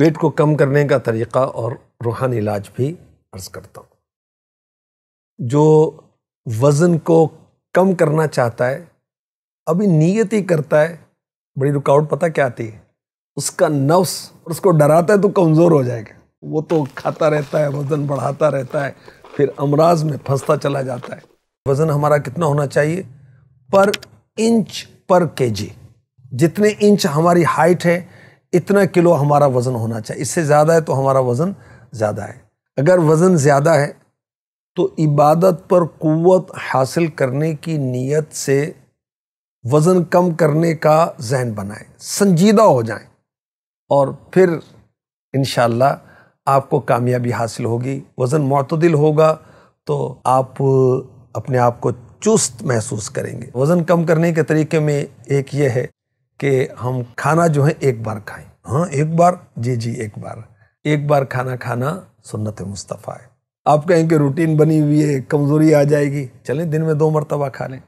पेट को कम करने का तरीक़ा और रूहानी इलाज भी अर्ज़ करता हूँ जो वज़न को कम करना चाहता है अभी नीयत ही करता है बड़ी रुकावट पता क्या आती है उसका नफ्स उसको डराता है तो कमज़ोर हो जाएगा वो तो खाता रहता है वज़न बढ़ाता रहता है फिर अमराज में फंसता चला जाता है वज़न हमारा कितना होना चाहिए पर इंच पर केजी जितने इंच हमारी हाइट है इतना किलो हमारा वज़न होना चाहिए इससे ज़्यादा है तो हमारा वज़न ज़्यादा है अगर वज़न ज़्यादा है तो इबादत पर क़वत हासिल करने की नीयत से वज़न कम करने का जहन बनाए संजीदा हो जाए और फिर इन आपको कामयाबी हासिल होगी वज़न मतदिल होगा तो आप अपने आप को चुस्त महसूस करेंगे वज़न कम करने के तरीके में एक ये है कि हम खाना जो है एक बार खाएं हाँ एक बार जी जी एक बार एक बार खाना खाना सुन्नत मुस्तफ़ा है आप कहें कि रूटीन बनी हुई है कमज़ोरी आ जाएगी चलें दिन में दो मरतबा खा लें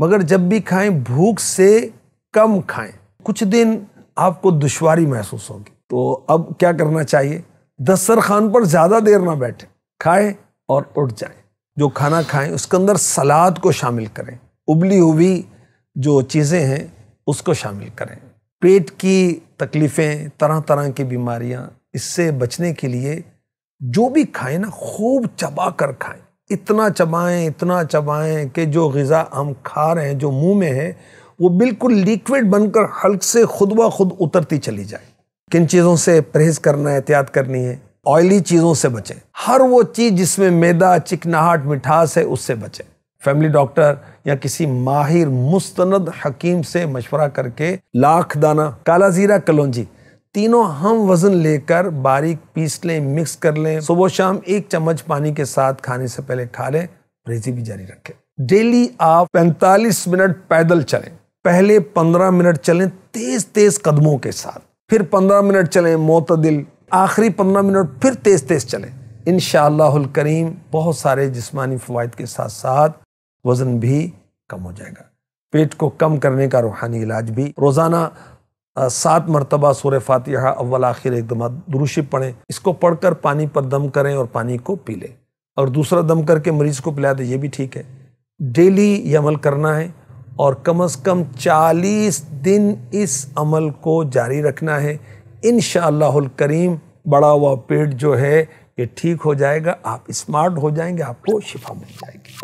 मगर जब भी खाएं भूख से कम खाएं कुछ दिन आपको दुशारी महसूस होगी तो अब क्या करना चाहिए खान पर ज़्यादा देर ना बैठे खाएं और उठ जाएं जो खाना खाएं उसके अंदर सलाद को शामिल करें उबली हुई जो चीज़ें हैं उसको शामिल करें पेट की तकलीफ़ें तरह तरह की बीमारियां इससे बचने के लिए जो भी खाएं ना खूब चबा कर खाएं इतना चबाएं इतना चबाएं कि जो गज़ा हम खा रहे हैं जो मुंह में है वो बिल्कुल लिक्विड बनकर हल्क से खुद ब खुद उतरती चली जाए किन चीज़ों से परहेज करना एहतियात करनी है ऑयली चीज़ों से बचें हर वो चीज़ जिसमें मैदा चिकनाहट मिठास है उससे बचें फैमिली डॉक्टर या किसी माहिर मुस्तनद हकीम से मशवरा करके लाख दाना काला ज़ीरा कलौजी तीनों हम वज़न लेकर बारीक पीस लें मिक्स कर लें सुबह शाम एक चम्मच पानी के साथ खाने से पहले खा लें रेजी भी जारी रखें डेली आप 45 मिनट पैदल चलें पहले 15 मिनट चलें तेज तेज कदमों के साथ फिर 15 मिनट चलें मोतदिल आखिरी 15 मिनट फिर तेज तेज चलें इन करीम बहुत सारे जिस्मानी फ़वाद के साथ साथ वज़न भी कम हो जाएगा पेट को कम करने का रूहानी इलाज भी रोज़ाना सात मरतबा सूर फातिहा अव्वल आखिर एक दमा दुरुशी पढ़ें इसको पढ़कर पानी पर दम करें और पानी को पी लें और दूसरा दम करके मरीज़ को पिला दें ये भी ठीक है डेली ये अमल करना है और कम अज़ कम चालीस दिन इस अमल को जारी रखना है इन करीम बड़ा हुआ पेट जो है ये ठीक हो जाएगा आप स्मार्ट हो जाएंगे आपको शिफा मिल जाएगी